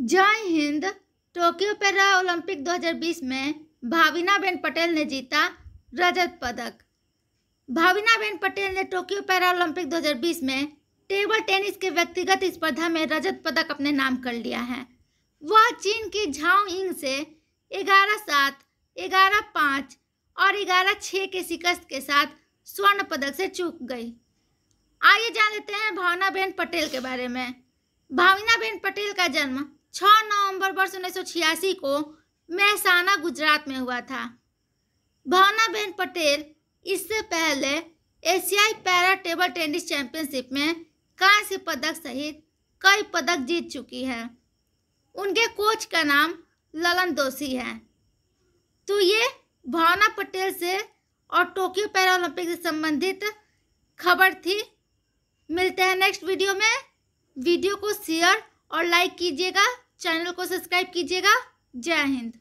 जय Hind Tokyo para Olympic 2020 में Bhavina Ben Patel ने जीता रजत पदक भाविना बेन पटेल ने टोक्यो पैरा ओलंपिक 2020 में टेबल टेनिस के व्यक्तिगत स्पर्धा में रजत पदक अपने नाम कर लिया है वह चीन की झाओ इंग से ग्यारह सात ग्यारह पाँच और ग्यारह छः के शिकस्त के साथ स्वर्ण पदक से चूक गई आइए जान लेते हैं भावना बेन पटेल के बारे में भाविना बेन पटेल का जन्म छः नवंबर वर्ष उन्नीस को मेहसाना गुजरात में हुआ था भावना बहन पटेल इससे पहले एशियाई पैरा टेबल टेनिस चैंपियनशिप में कांस्य पदक सहित कई पदक जीत चुकी है उनके कोच का नाम ललन दोषी है तो ये भावना पटेल से और टोक्यो पैरा ओलंपिक से संबंधित खबर थी मिलते हैं नेक्स्ट वीडियो में वीडियो को शेयर और लाइक कीजिएगा चैनल को सब्सक्राइब कीजिएगा जय हिंद